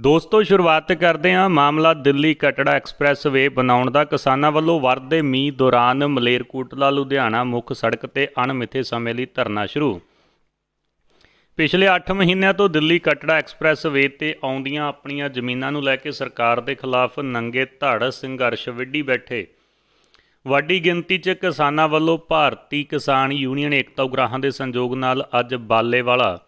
ਦੋਸਤੋ ਸ਼ੁਰੂਆਤ ਕਰਦੇ ਹਾਂ ਮਾਮਲਾ ਦਿੱਲੀ ਕਟੜਾ ਐਕਸਪ੍ਰੈਸ ਵੇ ਬਣਾਉਣ ਦਾ ਕਿਸਾਨਾਂ ਵੱਲੋਂ ਵਰਦੇ ਮੀਂਹ ਦੌਰਾਨ ਮਲੇਰਕੋਟਲਾ ਲੁਧਿਆਣਾ ਮੁੱਖ ਸੜਕ ਤੇ ਅਣਮਿੱਥੇ ਸਮੇਂ ਲਈ ਧਰਨਾ ਸ਼ੁਰੂ ਪਿਛਲੇ 8 ਮਹੀਨਿਆਂ ਤੋਂ ਦਿੱਲੀ ਕਟੜਾ ਐਕਸਪ੍ਰੈਸ ਵੇ ਤੇ ਆਉਂਦੀਆਂ ਆਪਣੀਆਂ ਜ਼ਮੀਨਾਂ ਨੂੰ ਲੈ ਕੇ ਸਰਕਾਰ ਦੇ ਖਿਲਾਫ ਨੰਗੇ ਧੜ ਸੰਘਰਸ਼ ਵਿੱਢੀ ਬੈਠੇ ਵੱਡੀ ਗਿਣਤੀ 'ਚ ਕਿਸਾਨਾਂ ਵੱਲੋਂ ਭਾਰਤੀ ਕਿਸਾਨ ਯੂਨੀਅਨ ਏਕਤਾ ਉਗਰਾਹਾਂ ਦੇ ਸੰਯੋਗ ਨਾਲ ਅੱਜ ਬਾਲੇਵਾਲਾ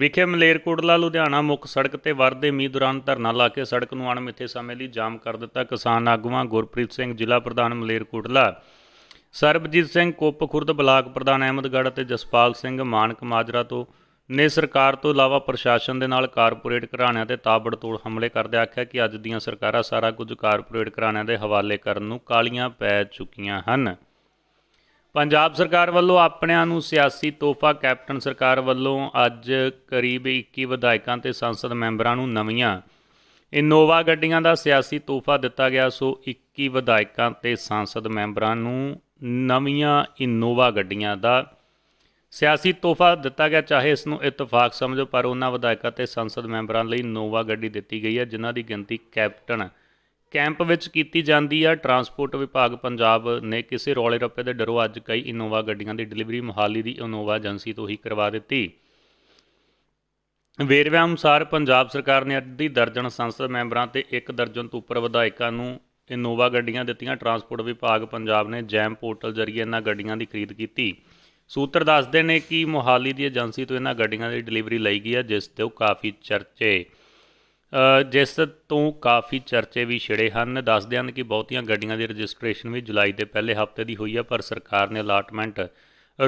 ਵਿਖੇ ਮਲੇਰਕੋਟਲਾ ਲੁਧਿਆਣਾ ਮੁੱਖ ਸੜਕ ਤੇ ਵਰਦੇ ਮੀਂਹ ਦੌਰਾਨ ਧਰਨਾ ਲਾ ਕੇ ਸੜਕ ਨੂੰ ਅਣਮਿੱਥੇ ਸਮੇਂ ਲਈ ਜਾਮ ਕਰ ਦਿੱਤਾ ਕਿਸਾਨ ਆਗੂਆਂ ਗੁਰਪ੍ਰੀਤ ਸਿੰਘ ਜ਼ਿਲ੍ਹਾ ਪ੍ਰਧਾਨ ਮਲੇਰਕੋਟਲਾ ਸਰਬਜੀਤ ਸਿੰਘ ਕੋਪ ਖੁਰਦ ਬਲਾਕ ਪ੍ਰਧਾਨ ਅਹਿਮਦਗੜ ਅਤੇ ਜਸਪਾਲ ਸਿੰਘ ਮਾਨਕ ਮਾਜਰਾ ਤੋਂ ਨੇ ਸਰਕਾਰ ਤੋਂ ਇਲਾਵਾ ਪ੍ਰਸ਼ਾਸਨ ਦੇ ਨਾਲ ਕਾਰਪੋਰੇਟ ਘਰਾਣਿਆਂ ਤੇ ਤਾਬੜਤੋੜ ਹਮਲੇ ਕਰਦੇ ਆਖਿਆ ਕਿ ਅੱਜ ਦੀਆਂ ਸਰਕਾਰਾਂ ਸਾਰਾ ਕੁਝ ਕਾਰਪੋਰੇਟ ਘਰਾਣਿਆਂ ਦੇ ਹਵਾਲੇ ਕਰਨ ਨੂੰ ਕਾਲੀਆਂ ਪੈ ਚੁੱਕੀਆਂ ਹਨ ਪੰਜਾਬ ਸਰਕਾਰ ਵੱਲੋਂ ਆਪਣਿਆਂ ਨੂੰ ਸਿਆਸੀ ਤੋਹਫਾ ਕੈਪਟਨ ਸਰਕਾਰ ਵੱਲੋਂ ਅੱਜ ਕਰੀਬ 21 ਵਿਧਾਇਕਾਂ ਤੇ ਸੰਸਦ ਮੈਂਬਰਾਂ ਨੂੰ ਨਵੀਆਂ ਇਨੋਵਾ ਗੱਡੀਆਂ ਦਾ ਸਿਆਸੀ ਤੋਹਫਾ ਦਿੱਤਾ ਗਿਆ ਸੋ 21 ਵਿਧਾਇਕਾਂ ਤੇ ਸੰਸਦ ਮੈਂਬਰਾਂ ਨੂੰ ਨਵੀਆਂ ਇਨੋਵਾ ਗੱਡੀਆਂ ਦਾ ਸਿਆਸੀ ਤੋਹਫਾ ਦਿੱਤਾ ਗਿਆ ਚਾਹੇ ਇਸ ਨੂੰ ਇਤਫਾਕ ਸਮਝੋ ਪਰ ਉਹਨਾਂ ਵਿਧਾਇਕਾਂ ਤੇ ਸੰਸਦ ਮੈਂਬਰਾਂ ਲਈ ਨੋਵਾ ਗੱਡੀ ਦਿੱਤੀ ਗਈ ਹੈ ਜਿਨ੍ਹਾਂ ਦੀ ਗਿਣਤੀ ਕੈਪਟਨ ਕੈਂਪ ਵਿੱਚ ਕੀਤੀ ਜਾਂਦੀ ਆ ਟਰਾਂਸਪੋਰਟ ਵਿਭਾਗ ਪੰਜਾਬ ਨੇ ਕਿਸੇ ਰੋਲੇ ਰੱਪੇ ਦੇ ਡਰੋ ਅੱਜ ਕਈ ਇਨੋਵਾ ਗੱਡੀਆਂ ਦੀ ਡਿਲੀਵਰੀ ਮੋਹਾਲੀ ਦੀ ਇਨੋਵਾ ਏਜੰਸੀ ਤੋਂ ਹੀ ਕਰਵਾ ਦਿੱਤੀ ਵੇਰਵਿਆਂ ਅਨੁਸਾਰ ਪੰਜਾਬ ਸਰਕਾਰ ਨੇ ਅੱਧੀ ਦਰਜਨ ਸੰਸਦ ਮੈਂਬਰਾਂ ਤੇ ਇੱਕ ਦਰਜਨ ਤੋਂ ਉੱਪਰ ਵਿਧਾਇਕਾਂ ਨੂੰ ਇਨੋਵਾ ਗੱਡੀਆਂ ਦਿੱਤੀਆਂ ਟਰਾਂਸਪੋਰਟ ਵਿਭਾਗ ਪੰਜਾਬ ਨੇ ਜੈਮ ਪੋਰਟਲ ਜ਼ਰੀਏ ਇਹਨਾਂ ਗੱਡੀਆਂ ਦੀ ਖਰੀਦ ਕੀਤੀ ਸੂਤਰ ਦੱਸਦੇ ਨੇ ਕਿ ਮੋਹਾਲੀ ਦੀ ਏਜੰਸੀ ਤੋਂ ਇਹਨਾਂ ਗੱਡੀਆਂ ਦੀ ਡਿਲੀਵਰੀ ਲਈ ਗਈ ਹੈ ਜਿਸ ਤੇ ਉਹ ਕਾਫੀ ਚਰਚੇ ਜਿਸ ਤੋਂ ਕਾਫੀ ਚਰਚੇ ਵੀ ਛਿੜੇ ਹਨ ਦੱਸਦੇ ਹਨ ਕਿ ਬਹੁਤੀਆਂ ਗੱਡੀਆਂ ਦੀ ਰਜਿਸਟ੍ਰੇਸ਼ਨ ਵੀ ਜੁਲਾਈ ਦੇ ਪਹਿਲੇ ਹਫਤੇ ਦੀ ਹੋਈ ਹੈ ਪਰ ਸਰਕਾਰ ਨੇ ਅਲਾਟਮੈਂਟ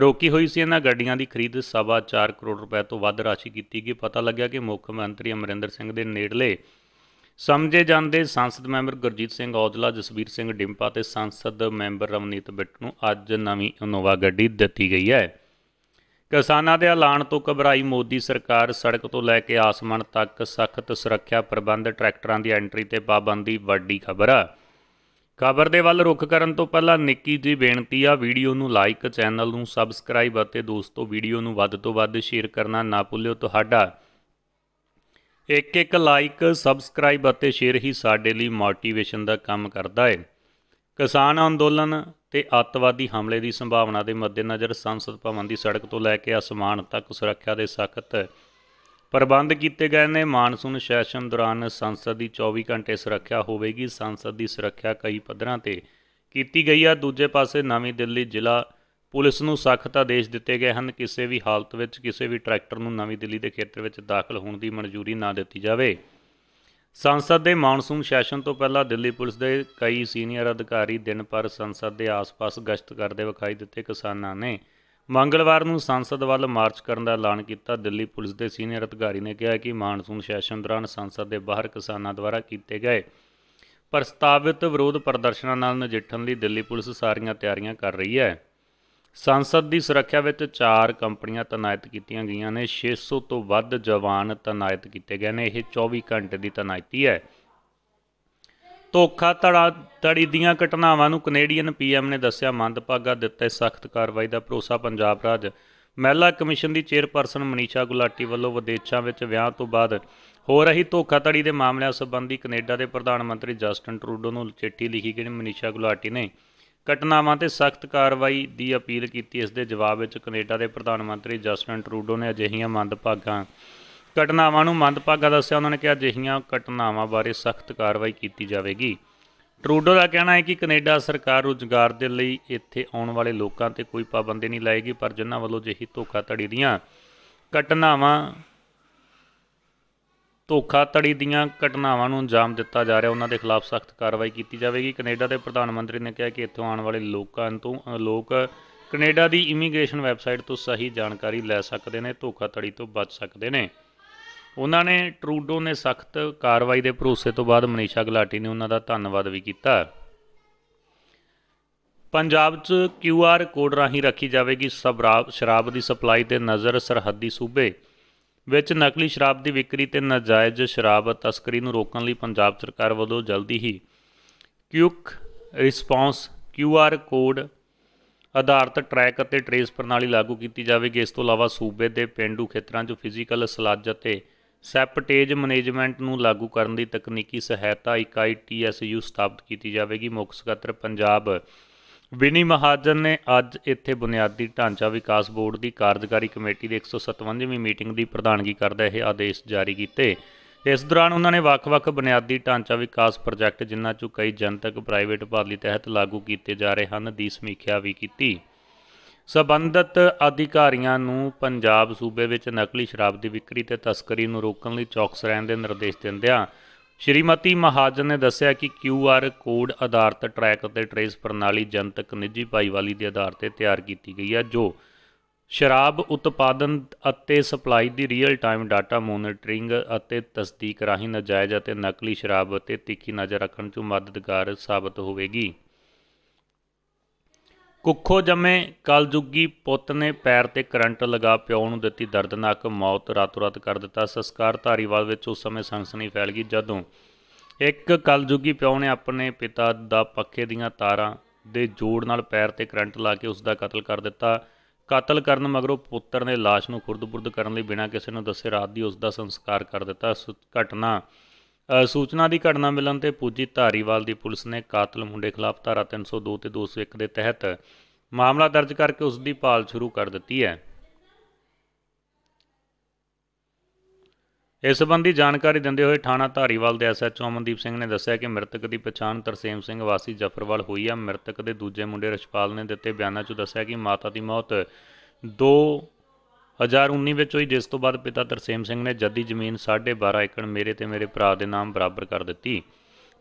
ਰੋਕੀ ਹੋਈ ਸੀ ਇਹਨਾਂ ਗੱਡੀਆਂ ਦੀ ਖਰੀਦ ਸਵਾ 4 ਕਰੋੜ ਰੁਪਏ ਤੋਂ ਵੱਧ ਰਾਸ਼ੀ ਕੀਤੀ ਗਈ ਪਤਾ ਲੱਗਿਆ ਕਿ ਮੁੱਖ ਮੰਤਰੀ ਅਮਰਿੰਦਰ ਸਿੰਘ ਦੇ ਨੇੜਲੇ ਸਮਝੇ ਜਾਂਦੇ ਸੰਸਦ ਮੈਂਬਰ ਗੁਰਜੀਤ ਸਿੰਘ ਔਜਲਾ ਜਸਵੀਰ ਸਿੰਘ ਡਿੰਪਾ ਤੇ ਸੰਸਦ ਮੈਂਬਰ ਰਵਨੀਤ ਬਿੱਟ ਨੂੰ ਅੱਜ ਨਵੀਂ ਇਨੋਵਾ ਗੱਡੀ ਦਿੱਤੀ ਗਈ ਹੈ ਕਿਸਾਨਾਂ ਦੇ ਐਲਾਨ ਤੋਂ ਘਬਰਾਈ ਮੋਦੀ ਸਰਕਾਰ ਸੜਕ ਤੋਂ ਲੈ ਕੇ ਆਸਮਾਨ ਤੱਕ ਸਖਤ ਸੁਰੱਖਿਆ ਪ੍ਰਬੰਧ ਟਰੈਕਟਰਾਂ ਦੀ ਐਂਟਰੀ ਤੇ ਪਾਬੰਦੀ ਵੱਡੀ ਖਬਰ ਆ ਖਬਰ ਦੇ ਵੱਲ ਰੁਖ ਕਰਨ ਤੋਂ ਪਹਿਲਾਂ ਨਿੱਕੀ ਜੀ ਬੇਨਤੀ ਆ ਵੀਡੀਓ ਨੂੰ ਲਾਈਕ ਚੈਨਲ ਨੂੰ ਸਬਸਕ੍ਰਾਈਬ ਅਤੇ ਦੋਸਤੋ ਵੀਡੀਓ ਨੂੰ ਵੱਧ ਤੋਂ ਵੱਧ ਸ਼ੇਅਰ ਕਰਨਾ ਨਾ ਭੁੱਲਿਓ ਤੁਹਾਡਾ ਇੱਕ ਇੱਕ ਲਾਈਕ ਸਬਸਕ੍ਰਾਈਬ ਅਤੇ ਸ਼ੇਅਰ ਹੀ ਸਾਡੇ ਲਈ ਮੋਟੀਵੇਸ਼ਨ ਦਾ ਕੰਮ ਕਰਦਾ ਹੈ ਕਿਸਾਨ ਅੰਦੋਲਨ ਤੇ ਅੱਤਵਾਦੀ ਹਮਲੇ ਦੀ ਸੰਭਾਵਨਾ ਦੇ ਮੱਦੇਨਜ਼ਰ ਸੰਸਦ ਭਵਨ ਦੀ ਸੜਕ ਤੋਂ ਲੈ ਕੇ ਅਸਮਾਨ ਤੱਕ ਸੁਰੱਖਿਆ ਦੇ ਸਖਤ ਪ੍ਰਬੰਧ ਕੀਤੇ ਗਏ ਨੇ ਮਾਨਸੂਨ ਸੈਸ਼ਨ ਦੌਰਾਨ ਸੰਸਦ ਦੀ 24 ਘੰਟੇ ਸੁਰੱਖਿਆ ਹੋਵੇਗੀ ਸੰਸਦ ਦੀ ਸੁਰੱਖਿਆ ਕਈ ਪੱਧਰਾਂ ਤੇ ਕੀਤੀ ਗਈ ਆ ਦੂਜੇ ਪਾਸੇ ਨਵੀਂ ਦਿੱਲੀ ਜ਼ਿਲ੍ਹਾ ਪੁਲਿਸ ਨੂੰ ਸਖਤ ਆਦੇਸ਼ ਦਿੱਤੇ ਗਏ ਹਨ ਕਿਸੇ ਵੀ ਹਾਲਤ ਵਿੱਚ ਕਿਸੇ ਵੀ ਟਰੈਕਟਰ ਨੂੰ ਨਵੀਂ ਦਿੱਲੀ ਦੇ ਖੇਤਰ ਵਿੱਚ ਦਾਖਲ ਹੋਣ ਦੀ ਮਨਜ਼ੂਰੀ ਨਾ ਦਿੱਤੀ ਜਾਵੇ ਸੰਸਦ ਦੇ ਮੌਨਸੂਨ ਸੈਸ਼ਨ ਤੋਂ ਪਹਿਲਾਂ ਦਿੱਲੀ ਪੁਲਿਸ ਦੇ ਕਈ ਸੀਨੀਅਰ ਅਧਿਕਾਰੀ ਦਿਨ ਭਰ ਸੰਸਦ ਦੇ ਆਸ-ਪਾਸ ਗਸ਼ਤ ਕਰਦੇ ਵਿਖਾਈ ਦਿੱਤੇ ਕਿਸਾਨਾਂ ਨੇ ਮੰਗਲਵਾਰ ਨੂੰ ਸੰਸਦ ਵੱਲ ਮਾਰਚ ਕਰਨ ਦਾ ਐਲਾਨ ਕੀਤਾ ਦਿੱਲੀ ਪੁਲਿਸ ਦੇ ਸੀਨੀਅਰ ਅਧਿਕਾਰੀ ਨੇ ਕਿਹਾ ਕਿ ਮੌਨਸੂਨ ਸੈਸ਼ਨ ਦੌਰਾਨ ਸੰਸਦ ਦੇ ਬਾਹਰ ਕਿਸਾਨਾਂ ਦੁਆਰਾ ਕੀਤੇ ਗਏ ਪ੍ਰਸਤਾਵਿਤ ਵਿਰੋਧ ਪ੍ਰਦਰਸ਼ਨਾਂ ਨਾਲ ਨਜਿੱਠਣ ਲਈ ਦਿੱਲੀ ਪੁਲਿਸ ਸਾਰੀਆਂ ਤਿਆਰੀਆਂ ਕਰ ਰਹੀ ਹੈ ਸੰਸਦ ਦੀ ਸੁਰੱਖਿਆ ਵਿੱਚ ਚਾਰ ਕੰਪਨੀਆਂ ਤਨਾਇਤ ਕੀਤੀਆਂ ਗਈਆਂ ਨੇ 600 ਤੋਂ ਵੱਧ ਜਵਾਨ ਤਨਾਇਤ ਕੀਤੇ ਗਏ ਨੇ ਇਹ 24 ਘੰਟੇ ਦੀ ਤਨਾਇਤੀ ਹੈ ਧੋਖਾ ਧੜਾ ਧੜੀ ਦੀਆਂ ਘਟਨਾਵਾਂ ਨੂੰ ਕੈਨੇਡੀਅਨ ਪੀਐਮ ਨੇ ਦੱਸਿਆ ਮੰਦਭਾਗਾ ਦਿੱਤੇ ਸਖਤ ਕਾਰਵਾਈ ਦਾ ਭਰੋਸਾ ਪੰਜਾਬ ਰਾਜ ਮਹਿਲਾ ਕਮਿਸ਼ਨ ਦੀ ਚੇਅਰਪਰਸਨ ਮਨੀਸ਼ਾ ਗੁਲਾਟੀ ਵੱਲੋਂ ਵਿਦੇਸ਼ਾਂ ਵਿੱਚ ਵਿਆਹ ਤੋਂ ਬਾਅਦ ਹੋ ਰਹੀ ਧੋਖਾਧੜੀ ਦੇ ਮਾਮਲਿਆਂ ਸੰਬੰਧੀ ਕੈਨੇਡਾ ਦੇ ਪ੍ਰਧਾਨ ਮੰਤਰੀ ਜਸਟਨ ਟਰੂਡੋ ਨੂੰ ਚਿੱਠੀ ਲਿਖੀ ਗਈ ਮਨੀਸ਼ਾ ਗੁਲਾਟੀ ਨੇ ਘਟਨਾਵਾਂ ਤੇ ਸਖਤ ਕਾਰਵਾਈ ਦੀ ਅਪੀਲ ਕੀਤੀ ਇਸ ਦੇ ਜਵਾਬ ਵਿੱਚ ਕੈਨੇਡਾ ਦੇ ਪ੍ਰਧਾਨ ਮੰਤਰੀ ਜਸਟਨ ਟਰੂਡੋ ਨੇ ਅਜਿਹੀਆਂ ਮੰਦਭਾਗਾਂ ਘਟਨਾਵਾਂ ਨੂੰ ਮੰਦਭਾਗਾ ਦੱਸਿਆ ਉਹਨਾਂ ਨੇ ਕਿਹਾ ਅਜਿਹੀਆਂ ਘਟਨਾਵਾਂ ਬਾਰੇ ਸਖਤ ਕਾਰਵਾਈ ਕੀਤੀ ਜਾਵੇਗੀ ਟਰੂਡੋ ਦਾ ਕਹਿਣਾ ਹੈ ਕਿ ਕੈਨੇਡਾ ਸਰਕਾਰ ਰੁਜ਼ਗਾਰ ਦੇ ਲਈ ਇੱਥੇ ਆਉਣ ਵਾਲੇ ਲੋਕਾਂ ਤੇ ਕੋਈ ਪਾਬੰਦੀ ਨਹੀਂ ਲਾਏਗੀ ਪਰ ਜਿਨ੍ਹਾਂ ਵੱਲੋਂ ਜਿਹੀ ਧੋਖਾਧੜੀ ਦੀਆਂ ਘਟਨਾਵਾਂ ਧੋਖਾਧੜੀ ਦੀਆਂ ਘਟਨਾਵਾਂ ਨੂੰ ਅੰਜਾਮ ਦਿੱਤਾ ਜਾ ਰਿਹਾ ਉਹਨਾਂ ਦੇ ਖਿਲਾਫ ਸਖਤ ਕਾਰਵਾਈ ਕੀਤੀ ਜਾਵੇਗੀ ਕੈਨੇਡਾ ਦੇ ਪ੍ਰਧਾਨ ਮੰਤਰੀ ਨੇ ਕਿਹਾ ਕਿ ਇੱਥੋਂ ਆਉਣ ਵਾਲੇ ਲੋਕਾਂ ਤੋਂ ਲੋਕ ਕੈਨੇਡਾ ਦੀ ਇਮੀਗ੍ਰੇਸ਼ਨ ਵੈਬਸਾਈਟ ਤੋਂ ਸਹੀ ਜਾਣਕਾਰੀ ਲੈ ਸਕਦੇ ਨੇ ਧੋਖਾਧੜੀ ਤੋਂ ਬਚ ਸਕਦੇ ਨੇ ਉਹਨਾਂ ਨੇ ਟਰੂਡੋ ਨੇ ਸਖਤ ਕਾਰਵਾਈ ਦੇ ਭਰੋਸੇ ਤੋਂ ਬਾਅਦ ਮਨੀਸ਼ਾ ਗਲਾਟੀ ਨੇ ਉਹਨਾਂ ਦਾ ਧੰਨਵਾਦ ਵੀ ਕੀਤਾ ਪੰਜਾਬ 'ਚ QR ਕੋਡ ਰਾਹੀਂ ਰੱਖੀ ਜਾਵੇਗੀ ਸ਼ਰਾਬ ਦੀ ਸਪਲਾਈ ਤੇ ਨਜ਼ਰ ਸਰਹੱਦੀ ਸੂਬੇ ਵਿੱਚ ਨਕਲੀ ਸ਼ਰਾਬ ਦੀ ਵਿਕਰੀ ਤੇ ਨਾਜਾਇਜ਼ ਸ਼ਰਾਬ ਤਸਕਰੀ ਨੂੰ ਰੋਕਣ ਲਈ ਪੰਜਾਬ ਸਰਕਾਰ ਵੱਲੋਂ ਜਲਦੀ ਹੀ ਕਿਊਕ ਰਿਸਪੌਂਸ QR ਕੋਡ ਆਧਾਰਿਤ ਟਰੈਕ ਅਤੇ ਟ੍ਰੇਸ ਪ੍ਰਣਾਲੀ ਲਾਗੂ ਕੀਤੀ ਜਾਵੇਗੀ ਇਸ ਤੋਂ ਇਲਾਵਾ ਸੂਬੇ ਦੇ ਪਿੰਡੂ ਖੇਤਰਾਂ 'ਚ ਫਿਜ਼ੀਕਲ ਸਲੱਜ ਅਤੇ ਸੈਪਟੇਜ ਮੈਨੇਜਮੈਂਟ ਨੂੰ ਲਾਗੂ ਕਰਨ ਦੀ ਤਕਨੀਕੀ ਸਹਾਇਤਾ ਇਕਾਈ TSU ਸਥਾਪਿਤ ਕੀਤੀ ਜਾਵੇਗੀ ਮੁੱਖ ਸਕੱਤਰ ਪੰਜਾਬ ਵਿਨੀ ਮਹਾਜਨ ਨੇ ਅੱਜ ਇੱਥੇ ਬੁਨਿਆਦੀ ਢਾਂਚਾ ਵਿਕਾਸ ਬੋਰਡ ਦੀ ਕਾਰਜਕਾਰੀ ਕਮੇਟੀ ਦੀ 157ਵੀਂ ਮੀਟਿੰਗ ਦੀ ਪ੍ਰਧਾਨਗੀ ਕਰਦੇ ਇਹ ਆਦੇਸ਼ ਜਾਰੀ ਕੀਤੇ ਇਸ ਦੌਰਾਨ ਉਹਨਾਂ ਨੇ ਵੱਖ-ਵੱਖ ਬੁਨਿਆਦੀ ਢਾਂਚਾ ਵਿਕਾਸ ਪ੍ਰੋਜੈਕਟ ਜਿਨ੍ਹਾਂ ਚੋਂ ਕਈ ਜਨਤਕ ਪ੍ਰਾਈਵੇਟ ਭਾਗਲੀ ਤਹਿਤ ਲਾਗੂ ਕੀਤੇ ਜਾ ਰਹੇ ਹਨ ਦੀ ਸਮੀਖਿਆ ਵੀ ਕੀਤੀ ਸਬੰਧਤ ਅਧਿਕਾਰੀਆਂ ਨੂੰ ਪੰਜਾਬ ਸੂਬੇ ਵਿੱਚ ਨਕਲੀ ਸ਼ਰਾਬ ਦੀ ਵਿਕਰੀ ਤੇ ਤਸਕਰੀ ਨੂੰ ਰੋਕਣ ਲਈ ਚੌਕਸ ਰਹਿਣ ਦੇ ਨਿਰਦੇਸ਼ ਦਿੰਦਿਆਂ ਸ਼੍ਰੀਮਤੀ ਮਹਾਜਨ ਨੇ ਦੱਸਿਆ ਕਿ QR ਕੋਡ ਆਧਾਰਿਤ ਟਰੈਕ ਅਤੇ ਟਰੇਸ ਪ੍ਰਣਾਲੀ ਜਨਤਕ ਨਿੱਜੀ ਭਾਈਵਾਲੀ ਦੇ ਆਧਾਰ ਤੇ ਤਿਆਰ ਕੀਤੀ ਗਈ ਹੈ ਜੋ ਸ਼ਰਾਬ ਉਤਪਾਦਨ ਅਤੇ ਸਪਲਾਈ ਦੀ ਰੀਅਲ ਟਾਈਮ ਡਾਟਾ ਮੋਨਿਟਰਿੰਗ ਅਤੇ ਤਸਦੀਕ ਰਾਹੀਂ ਨਜਾਇਜ਼ ਅਤੇ ਨਕਲੀ ਸ਼ਰਾਬ ਅਤੇ ਤਿੱਖੀ ਨਜ਼ਰ ਰੱਖਣ 'ਚ ਮਦਦਗਾਰ ਸਾਬਤ ਹੋਵੇਗੀ ਕੁੱਖੋ ਜੰਮੇ ਕਲਜੁਗੀ ਪੁੱਤ ਨੇ ਪੈਰ ਤੇ ਕਰੰਟ ਲਗਾ ਪਿਓ ਨੂੰ ਦਿੱਤੀ ਦਰਦਨਾਕ ਮੌਤ ਰਾਤੋ-ਰਾਤ ਕਰ ਦਿੱਤਾ ਸੰਸਕਾਰ ਧਾਰੀਵਾਲ ਵਿੱਚ ਉਸ ਸਮੇਂ ਸੰਸਨੀ ਫੈਲ ਗਈ ਜਦੋਂ ਇੱਕ ਕਲਜੁਗੀ ਪਿਓ ਨੇ ਆਪਣੇ ਪਿਤਾ ਦਾ ਪੱਖੇ ਦੀਆਂ ਤਾਰਾਂ ਦੇ ਜੋੜ ਨਾਲ ਪੈਰ ਤੇ ਕਰੰਟ ਲਾ ਕੇ ਉਸ ਦਾ ਕਤਲ ਕਰ ਦਿੱਤਾ ਕਤਲ ਕਰਨ ਮਗਰੋਂ ਪੁੱਤਰ ਨੇ লাশ ਨੂੰ ਖੁਰਦਪੁਰਦ ਕਰਨ ਲਈ ਬਿਨਾਂ ਕਿਸੇ ਨੂੰ ਦੱਸੇ ਰਾਤ ਦੀ ਉਸ ਦਾ ਸੰਸਕਾਰ ਕਰ ਦਿੱਤਾ ਘਟਨਾ ਸੂਚਨਾ ਦੀ ਘਟਨਾ ਮਿਲਣ ਤੇ ਪੁੱਜੀ ਧਾਰੀਵਾਲ ਦੀ ਪੁਲਿਸ ਨੇ ਕਾਤਲ ਮੁੰਡੇ ਖਿਲਾਫ ਧਾਰਾ 302 ਤੇ 201 ਦੇ ਤਹਿਤ ਮਾਮਲਾ ਦਰਜ ਕਰਕੇ ਉਸ ਦੀ ਪਾਲ ਸ਼ੁਰੂ ਕਰ ਦਿੱਤੀ ਹੈ ਇਸ ਸੰਬੰਧੀ ਜਾਣਕਾਰੀ ਦਿੰਦੇ ਹੋਏ ਥਾਣਾ ਧਾਰੀਵਾਲ ਦੇ ਐਸਐਚਓ ਅਮਨਦੀਪ ਸਿੰਘ ਨੇ ਦੱਸਿਆ ਕਿ ਮ੍ਰਿਤਕ ਦੀ ਪਛਾਣ ਤਰਸੇਮ ਸਿੰਘ ਵਾਸੀ ਜਫਰਵਾਲ ਹੋਈ ਹੈ ਮ੍ਰਿਤਕ ਦੇ ਦੂਜੇ ਮੁੰਡੇ ਰਸ਼ਪਾਲ ਨੇ ਦਿੱਤੇ ਬਿਆਨਾਂ 'ਚ ਦੱਸਿਆ ਕਿ ਮਾਤਾ ਦੀ ਮੌਤ 2 2019 ਵਿੱਚ ਹੋਈ ਜਿਸ ਤੋਂ ਬਾਅਦ ਪਿਤਾ ਤਰਸੇਮ ਸਿੰਘ ਨੇ ਜੱਦੀ ਜ਼ਮੀਨ 12.5 ਏਕੜ ਮੇਰੇ ਤੇ ਮੇਰੇ ਭਰਾ ਦੇ ਨਾਮ ਬਰਾਬਰ ਕਰ ਦਿੱਤੀ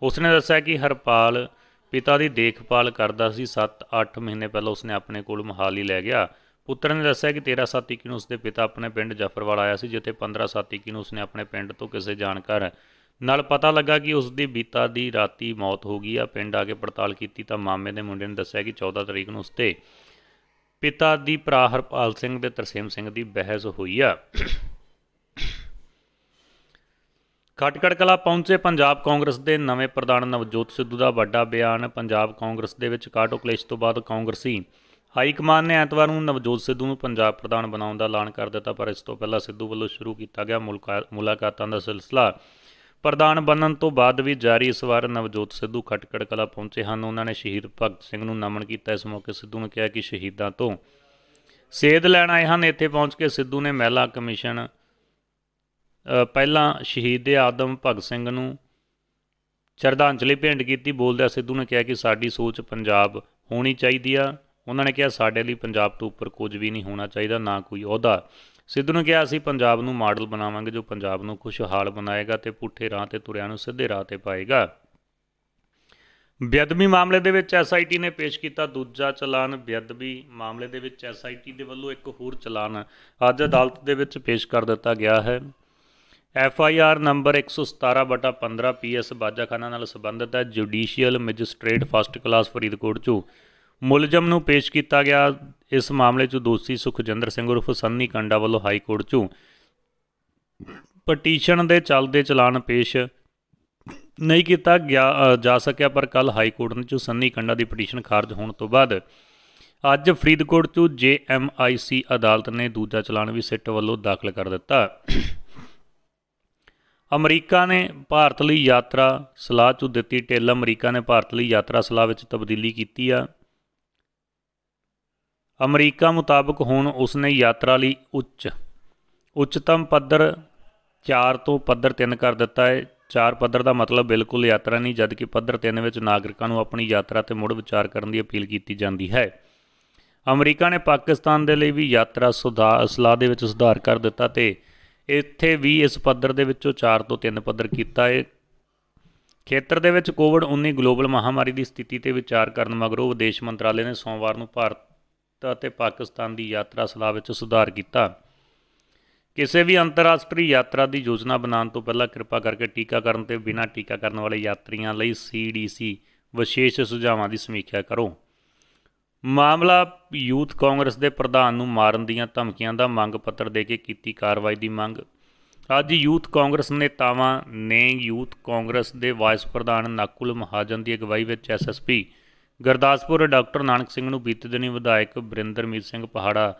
ਉਸਨੇ ਦੱਸਿਆ ਕਿ ਹਰਪਾਲ ਪਿਤਾ ਦੀ ਦੇਖਭਾਲ ਕਰਦਾ ਸੀ 7-8 ਮਹੀਨੇ ਪਹਿਲਾਂ ਉਸਨੇ ਆਪਣੇ ਕੋਲ ਮਹਾਲੀ ਲੈ ਗਿਆ ਪੁੱਤਰ ਨੇ ਦੱਸਿਆ ਕਿ 13-7 ਨੂੰ ਉਸਦੇ ਪਿਤਾ ਆਪਣੇ ਪਿੰਡ ਜਫਰਵਾਲ ਆਇਆ ਸੀ ਜਿੱਥੇ 15-7 ਨੂੰ ਉਸਨੇ ਆਪਣੇ ਪਿੰਡ ਤੋਂ ਕਿਸੇ ਜਾਣਕਾਰ ਨਾਲ ਪਤਾ ਲੱਗਾ ਕਿ ਉਸ ਦੀ ਬੀਤਾ ਦੀ ਰਾਤੀ ਮੌਤ ਹੋ ਗਈ ਆ ਪਿੰਡ ਆ ਕੇ ਪੜਤਾਲ ਕੀਤੀ ਤਾਂ ਮਾਮੇ ਦੇ ਮੁੰਡੇ ਨੇ ਦੱਸਿਆ ਕਿ 14 ਤਰੀਕ ਨੂੰ ਉਸਤੇ ਪਿਤਾ ਦੀ ਭਰਾ ਹਰਪਾਲ ਸਿੰਘ ਤੇ ਤਰਸੇਮ ਸਿੰਘ ਦੀ ਬਹਿਸ ਹੋਈ ਆ ਖਟਕੜ ਕਲਾ ਪਹੁੰਚੇ ਪੰਜਾਬ ਕਾਂਗਰਸ ਦੇ ਨਵੇਂ ਪ੍ਰਧਾਨ ਨਵਜੋਤ ਸਿੱਧੂ ਦਾ ਵੱਡਾ ਬਿਆਨ ਪੰਜਾਬ ਕਾਂਗਰਸ ਦੇ ਵਿੱਚ ਕਾਟੋ ਕਲੇਸ਼ ਤੋਂ ਬਾਅਦ ਕਾਂਗਰਸੀ ਹਾਈ ਕਮਾਨ ਨੇ ਐਤਵਾਰ ਨੂੰ ਨਵਜੋਤ ਸਿੱਧੂ ਨੂੰ ਪੰਜਾਬ ਪ੍ਰਧਾਨ ਬਣਾਉਣ ਦਾ ਐਲਾਨ ਕਰ ਦਿੱਤਾ ਪਰ ਇਸ ਤੋਂ ਪਹਿਲਾਂ ਸਿੱਧੂ ਵੱਲੋਂ ਸ਼ੁਰੂ ਕੀਤਾ ਗਿਆ ਮੁਲਾਕਾਤਾਂ ਦਾ ਸਿਲਸਿਲਾ ਪ੍ਰਧਾਨ ਬਣਨ ਤੋਂ ਬਾਅਦ ਵੀ ਜਾਰੀ ਇਸ ਵਾਰ ਨਵਜੋਤ ਸਿੱਧੂ ਖਟਕੜ ਕਲਾ ਪਹੁੰਚੇ ਹਨ ਉਹਨਾਂ ਨੇ ਸ਼ਹੀਦ ਭਗਤ ਸਿੰਘ ਨੂੰ ਨਮਨ ਕੀਤਾ ਇਸ ਮੌਕੇ ਸਿੱਧੂ ਨੇ ਕਿਹਾ ਕਿ ਸ਼ਹੀਦਾਂ ਤੋਂ ਸੇਧ ਲੈਣ ਆਏ ਹਨ ਇੱਥੇ ਪਹੁੰਚ ਕੇ ਸਿੱਧੂ ਨੇ ਮਹਿਲਾ ਕਮਿਸ਼ਨ ਪਹਿਲਾਂ ਸ਼ਹੀਦ ਆਦਮ ਭਗਤ ਸਿੰਘ ਨੂੰ ਸ਼ਰਧਾਂਜਲੀ ਭੇਂਟ ਕੀਤੀ ਬੋਲਦਿਆਂ ਸਿੱਧੂ ਨੇ ਕਿਹਾ ਕਿ ਸਾਡੀ ਸੋਚ ਪੰਜਾਬ ਹੋਣੀ ਚਾਹੀਦੀ ਆ ਉਹਨਾਂ ਨੇ ਕਿਹਾ ਸਾਡੇ ਲਈ ਪੰਜਾਬ ਤੋਂ ਉੱਪਰ ਕੁਝ ਵੀ ਨਹੀਂ ਹੋਣਾ ਚਾਹੀਦਾ ਨਾ ਕੋਈ ਅਹੁਦਾ ਸਿੱਧੂ ਨੇ ਕਿਹਾ ਅਸੀਂ ਪੰਜਾਬ ਨੂੰ ਮਾਡਲ ਬਣਾਵਾਂਗੇ ਜੋ ਪੰਜਾਬ ਨੂੰ ਖੁਸ਼ਹਾਲ ਬਣਾਏਗਾ ਤੇ ਪੁੱਠੇ ਰਾਹ ਤੇ ਤੁਰਿਆਂ ਨੂੰ ਸਿੱਧੇ ਰਾਹ ਤੇ ਪਾਏਗਾ ਬੇਅਦਬੀ ਮਾਮਲੇ ਦੇ ਵਿੱਚ ਐਸਆਈਟੀ ਨੇ ਪੇਸ਼ ਕੀਤਾ ਦੂਜਾ ਚਲਾਨ ਬੇਅਦਬੀ ਮਾਮਲੇ ਦੇ ਵਿੱਚ ਐਸਆਈਟੀ ਦੇ ਵੱਲੋਂ ਇੱਕ ਹੋਰ ਚਲਾਨ ਅੱਜ ਅਦਾਲਤ ਦੇ ਵਿੱਚ ਪੇਸ਼ ਕਰ ਦਿੱਤਾ ਗਿਆ ਹੈ F I R number 117/15 PS Bajakhana ਨਾਲ ਸੰਬੰਧਿਤ ਹੈ judicial magistrate first class Faridkot ਚੋਂ ਮੁਲਜ਼ਮ ਨੂੰ ਪੇਸ਼ ਕੀਤਾ ਗਿਆ ਇਸ ਮਾਮਲੇ 'ਚ ਦੋਸ਼ੀ ਸੁਖਜਿੰਦਰ ਸਿੰਘ ਉਰਫ ਸੰਨੀ ਕੰਡਾ ਵੱਲੋਂ ਹਾਈ ਕੋਰਟ 'ਚ ਪਟੀਸ਼ਨ ਦੇ ਚੱਲਦੇ ਚਲਾਨ ਪੇਸ਼ ਨਹੀਂ ਕੀਤਾ ਗਿਆ ਜਾ ਸਕਿਆ ਪਰ ਕੱਲ ਹਾਈ ਕੋਰਟ ਨੇ 'ਚ ਸੰਨੀ ਕੰਡਾ ਦੀ ਪਟੀਸ਼ਨ ਖਾਰਜ ਹੋਣ ਤੋਂ ਬਾਅਦ ਅੱਜ ਫਰੀਦਕੋਟ 'ਚ ਸੀ ਅਦਾਲਤ ਨੇ ਦੂਜਾ ਚਲਾਨ ਵੀ ਸਿੱਟ ਵੱਲੋਂ ਦਾਖਲ ਕਰ ਦਿੱਤਾ ਅਮਰੀਕਾ ਨੇ ਭਾਰਤ ਲਈ ਯਾਤਰਾ ਸਲਾਹ 'ਚ ਦਿੱਤੀ ਟੇਲ ਅਮਰੀਕਾ ਨੇ ਭਾਰਤ ਲਈ ਯਾਤਰਾ ਸਲਾਹ ਵਿੱਚ ਤਬਦੀਲੀ ਕੀਤੀ ਆ ਅਮਰੀਕਾ ਮੁਤਾਬਕ ਹੁਣ ਉਸਨੇ ਯਾਤਰਾ ਲਈ ਉੱਚ ਉੱਚਤਮ ਪੱਧਰ 4 ਤੋਂ ਪੱਧਰ 3 ਕਰ ਦਿੱਤਾ ਹੈ 4 ਪੱਧਰ ਦਾ ਮਤਲਬ ਬਿਲਕੁਲ ਯਾਤਰਾ ਨਹੀਂ ਜਦ ਕਿ ਪੱਧਰ 3 ਵਿੱਚ ਨਾਗਰਿਕਾਂ ਨੂੰ ਆਪਣੀ ਯਾਤਰਾ ਤੇ ਮੁੜ ਵਿਚਾਰ ਕਰਨ ਦੀ ਅਪੀਲ ਕੀਤੀ ਜਾਂਦੀ ਹੈ ਅਮਰੀਕਾ ਨੇ ਪਾਕਿਸਤਾਨ ਦੇ ਲਈ ਵੀ ਯਾਤਰਾ ਸੁਧਾਰ ਸਲਾਹ ਦੇ ਵਿੱਚ ਸੁਧਾਰ ਕਰ ਦਿੱਤਾ ਤੇ ਇੱਥੇ ਵੀ ਇਸ ਪੱਧਰ ਦੇ ਵਿੱਚੋਂ 4 ਤੋਂ 3 ਪੱਧਰ ਕੀਤਾ ਹੈ ਖੇਤਰ ਦੇ ਵਿੱਚ ਕੋਵਿਡ-19 ਗਲੋਬਲ ਮਹਾਮਾਰੀ ਦੀ ਸਥਿਤੀ ਤੇ ਵਿਚਾਰ ਕਰਨ ਮਗਰੋਂ ਵਿਦੇਸ਼ ਮੰਤਰਾਲੇ ਨੇ ਸੋਮਵਾਰ ਨੂੰ ਭਾਰਤ ਕੀਤਾ ਅਤੇ ਪਾਕਿਸਤਾਨ ਦੀ ਯਾਤਰਾ ਸਲਾਹ ਵਿੱਚ ਸੁਧਾਰ ਕੀਤਾ ਕਿਸੇ ਵੀ ਅੰਤਰਰਾਸ਼ਟਰੀ ਯਾਤਰਾ ਦੀ ਯੋਜਨਾ ਬਣਾਉਣ ਤੋਂ ਪਹਿਲਾਂ ਕਿਰਪਾ ਕਰਕੇ ਟੀਕਾਕਰਨ ਤੇ ਬਿਨਾਂ ਟੀਕਾਕਰਨ ਵਾਲੇ ਯਾਤਰੀਆਂ ਲਈ ਸੀਡੀਸੀ ਵਿਸ਼ੇਸ਼ ਸੁਝਾਵਾਂ ਦੀ ਸਮੀਖਿਆ ਕਰੋ ਮਾਮਲਾ ਯੂਥ ਕਾਂਗਰਸ ਦੇ ਪ੍ਰਧਾਨ ਨੂੰ ਮਾਰਨ ਦੀਆਂ ਧਮਕੀਆਂ ਦਾ ਮੰਗ ਪੱਤਰ ਦੇ ਕੇ ਕੀਤੀ ਕਾਰਵਾਈ ਦੀ ਮੰਗ ਅੱਜ ਯੂਥ ਕਾਂਗਰਸ ਨੇਤਾਵਾਂ ਨੇ ਯੂਥ ਕਾਂਗਰਸ ਦੇ ਵਾਈਸ ਪ੍ਰਧਾਨ ਨਕੁਲ ਮਹਾਜਨ ਦੀ ਅਗਵਾਈ ਵਿੱਚ ਐਸਐਸਪੀ ਗੁਰਦਾਸਪੁਰ ਡਾਕਟਰ ਨਾਨਕ ਸਿੰਘ ਨੂੰ ਬੀਤੇ ਦਿਨੀ ਵਿਧਾਇਕ ਮੀਤ ਸਿੰਘ ਪਹਾੜਾ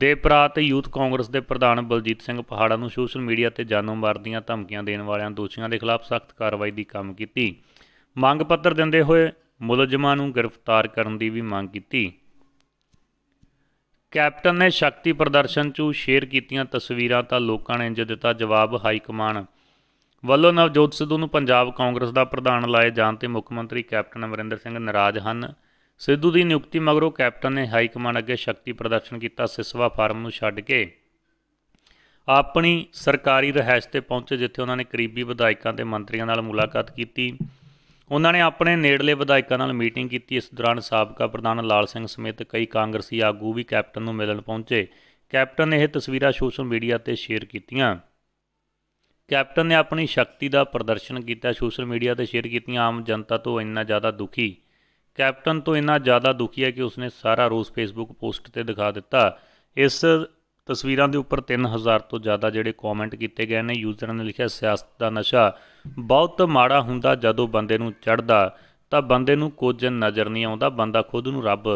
ਦੇ ਭਰਾ ਤੇ ਯੂਥ ਕਾਂਗਰਸ ਦੇ ਪ੍ਰਧਾਨ ਬਲਜੀਤ ਸਿੰਘ ਪਹਾੜਾ ਨੂੰ ਸੋਸ਼ਲ ਮੀਡੀਆ ਤੇ ਜਾਨੋਂ ਮਾਰਦੀਆਂ ਧਮਕੀਆਂ ਦੇਣ ਵਾਲਿਆਂ ਦੋਸ਼ੀਆਂ ਦੇ ਖਿਲਾਫ ਸਖਤ ਕਾਰਵਾਈ ਦੀ ਕੰਮ ਕੀਤੀ ਮੰਗ ਪੱਤਰ ਦਿੰਦੇ ਹੋਏ ਮੁਲਜ਼ਮਾਂ ਨੂੰ ਗ੍ਰਿਫਤਾਰ ਕਰਨ ਦੀ ਵੀ ਮੰਗ ਕੀਤੀ ਕੈਪਟਨ ਨੇ ਸ਼ਕਤੀ ਪ੍ਰਦਰਸ਼ਨ 'ਚੋਂ ਸ਼ੇਅਰ ਕੀਤੀਆਂ ਤਸਵੀਰਾਂ ਤਾਂ ਲੋਕਾਂ ਨੇ ਇੰਜ ਦਿੱਤਾ ਜਵਾਬ ਹਾਈ ਕਮਾਂਡ ਵੱਲੋਂ ਨਵਜੋਤ ਸਿੱਧੂ ਨੂੰ ਪੰਜਾਬ ਕਾਂਗਰਸ ਦਾ ਪ੍ਰਧਾਨ ਲਾਏ ਜਾਣ ਤੇ ਮੁੱਖ ਮੰਤਰੀ ਕੈਪਟਨ ਅਮਰਿੰਦਰ ਸਿੰਘ ਨਾਰਾਜ਼ ਹਨ ਸਿੱਧੂ ਦੀ ਨਿਯੁਕਤੀ ਮਗਰੋਂ ਕੈਪਟਨ ਨੇ ਹਾਈ ਕਮਾਂਡ ਅੱਗੇ ਸ਼ਕਤੀ ਪ੍ਰਦਰਸ਼ਨ ਕੀਤਾ ਸਿਸਵਾ ਫਾਰਮ ਨੂੰ ਛੱਡ ਕੇ ਆਪਣੀ ਸਰਕਾਰੀ ਰਹਿائش ਤੇ ਪਹੁੰਚੇ ਜਿੱਥੇ ਉਹਨਾਂ ਨੇ ਕਰੀਬੀ ਵਿਧਾਇਕਾਂ ਤੇ ਮੰਤਰੀਆਂ ਨਾਲ ਮੁਲਾਕਾਤ ਕੀਤੀ ਉਹਨਾਂ ਨੇ ਆਪਣੇ ਨੇੜਲੇ ਵਿਧਾਇਕਾਂ ਨਾਲ ਮੀਟਿੰਗ ਕੀਤੀ ਇਸ ਦੌਰਾਨ ਸਾਬਕਾ ਪ੍ਰਧਾਨ ਲਾਲ ਸਿੰਘ ਸਮੇਤ ਕਈ ਕਾਂਗਰਸੀ ਆਗੂ ਵੀ ਕੈਪਟਨ ਨੂੰ ਮਿਲਣ ਪਹੁੰਚੇ ਕੈਪਟਨ ਨੇ ਇਹ ਤਸਵੀਰਾਂ ਸੋਸ਼ਲ ਮੀਡੀਆ ਤੇ ਸ਼ੇਅਰ ਕੀਤੀਆਂ ਕੈਪਟਨ ਨੇ ਆਪਣੀ ਸ਼ਕਤੀ ਦਾ ਪ੍ਰਦਰਸ਼ਨ ਕੀਤਾ ਸੋਸ਼ਲ ਮੀਡੀਆ ਤੇ ਸ਼ੇਅਰ ਕੀਤੀਆਂ ਆਮ ਜਨਤਾ ਤੋਂ ਇੰਨਾ ਜ਼ਿਆਦਾ ਦੁਖੀ ਕੈਪਟਨ ਤੋਂ ਇੰਨਾ ਜ਼ਿਆਦਾ ਦੁਖੀ ਹੈ ਕਿ ਉਸਨੇ ਸਾਰਾ ਰੋਸ ਫੇਸਬੁੱਕ ਪੋਸਟ ਤੇ ਦਿਖਾ ਦਿੱਤਾ ਇਸ ਤਸਵੀਰਾਂ ਦੇ ਉੱਪਰ 3000 ਤੋਂ ਜ਼ਿਆਦਾ ਜਿਹੜੇ ਕਮੈਂਟ ਕੀਤੇ ਗਏ ਨੇ ਯੂਜ਼ਰਾਂ ਨੇ ਲਿਖਿਆ ਸਿਆਸਤ ਦਾ ਨਸ਼ਾ ਬਹੁਤ ਮਾੜਾ ਹੁੰਦਾ ਜਦੋਂ ਬੰਦੇ ਨੂੰ ਚੜਦਾ ਤਾਂ ਬੰਦੇ ਨੂੰ ਕੁਝ ਨਜ਼ਰ ਨਹੀਂ ਆਉਂਦਾ ਬੰਦਾ ਖੁਦ ਨੂੰ ਰੱਬ